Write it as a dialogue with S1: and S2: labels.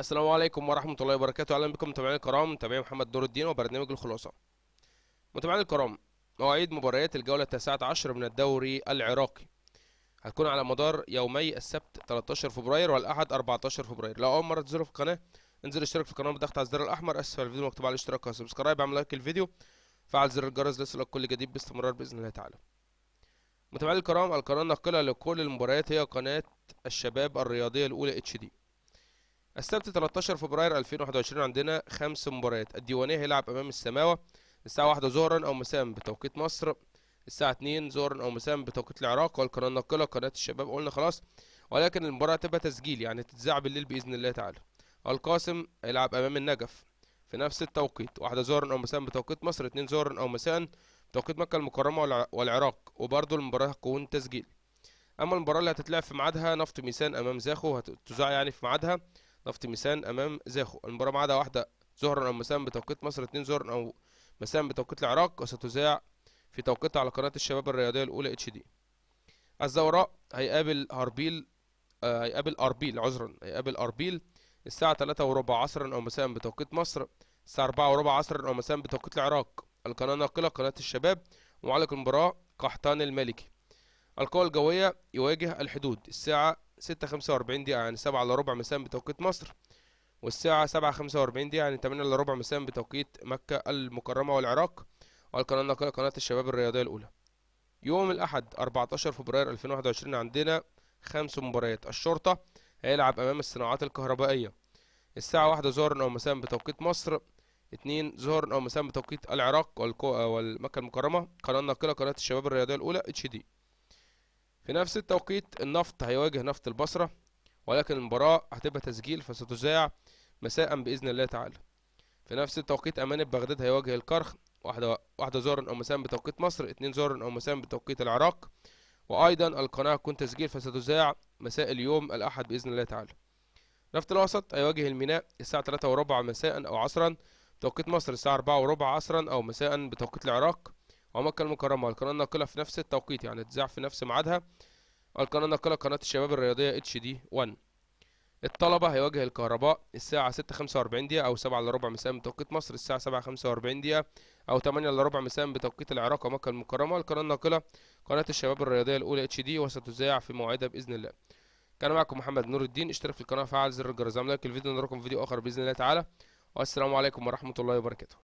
S1: السلام عليكم ورحمة الله وبركاته أهلا بكم متابعينا الكرام متابعي محمد نور الدين وبرنامج الخلاصة متابعينا الكرام مواعيد مباريات الجولة التاسعة عشر من الدوري العراقي هتكون على مدار يومي السبت 13 فبراير والأحد 14 فبراير لو أول مرة تزوروا في القناة انزل اشترك في القناة بالضغط على الزر الأحمر أسفل الفيديو مكتوب على الاشتراك وسبسكرايب اعمل لايك الفيديو فعل زر الجرس ليصلك كل جديد باستمرار بإذن الله تعالى متابعينا الكرام القناة الناقلة لكل المباريات هي قناة الشباب الرياضية الأولى اتش دي السبت 13 فبراير 2021 عندنا خمس مباريات الديوانيه هيلعب امام السماوه الساعه 1 ظهرا او مساء بتوقيت مصر الساعه 2 ظهرا او مساء بتوقيت العراق والقناه الناقله قناه الشباب قلنا خلاص ولكن المباراه هتبقى تسجيل يعني تتذاع بالليل باذن الله تعالى القاسم هيلعب امام النجف في نفس التوقيت واحدة ظهرا او مساء بتوقيت مصر 2 ظهرا او مساء بتوقيت مكه المكرمه والعراق وبرضه المباراه هتكون تسجيل اما المباراه اللي هتتلعب في ميعادها نفط ميسان امام زاخو هتذاع يعني في ميعادها نفط ميسان امام زاخو المباراه معاده واحده ظهرا او مساء بتوقيت مصر 2 ظهرا او مساء بتوقيت العراق وستذاع في توقيتها على قناه الشباب الرياضيه الاولى اتش دي الزوراء هيقابل هربيل آه هيقابل اربيل عذرا هيقابل اربيل الساعه 3 وربع عصرا او مساء بتوقيت مصر الساعه 4 وربع عصرا او مساء بتوقيت العراق القناه الناقله قناه الشباب معلق المباراه قحطان الملكي القوى الجويه يواجه الحدود الساعه خمسة واربعين دقيقة يعني سبعة إلا ربع مساء بتوقيت مصر والساعة خمسة واربعين دقيقة يعني تمانية إلا ربع مساء بتوقيت مكة المكرمة والعراق والقناة الناقلة قناة الشباب الرياضية الأولى يوم الأحد أربعتاشر فبراير ألفين وعشرين عندنا خمس مباريات الشرطة هيلعب أمام الصناعات الكهربائية الساعة واحدة ظهرا أو مساء بتوقيت مصر اتنين ظهرا أو مساء بتوقيت العراق والمكة المكرمة قناة الناقلة قناة الشباب الرياضية الأولى اتش دي في نفس التوقيت النفط هيواجه نفط البصرة ولكن المباراة هتبقى تسجيل فستذاع مساء بإذن الله تعالى في نفس التوقيت أمانة بغداد هيواجه الكرخ واحدة واحدة زورا أو مساء بتوقيت مصر اتنين زورا أو مساء بتوقيت العراق وأيضا القناة هتكون تسجيل فستذاع مساء اليوم الأحد بإذن الله تعالى نفط الوسط هيواجه الميناء الساعة ثلاثة وربع مساء أو عصرا بتوقيت مصر الساعة أربعة وربع عصرا أو مساء بتوقيت العراق ومكة المكرمة القناة الناقلة في نفس التوقيت يعني تذاع في نفس ميعادها القناة الناقلة قناة الشباب الرياضية اتش دي 1 الطلبة هيواجه الكهرباء الساعة 6:45 دقيقة أو 7 إلا ربع مساء بتوقيت مصر الساعة 7:45 دقيقة أو 8 إلا ربع مساء بتوقيت العراق ومكة المكرمة القناة الناقلة قناة الشباب الرياضية الأولى اتش دي وستذاع في موعدها بإذن الله. كان معكم محمد نور الدين اشترك في القناة وفعل زر الجرس لايك الفيديو نراكم في فيديو آخر بإذن الله تعالى والسلام عليكم ورحمة الله وبركاته.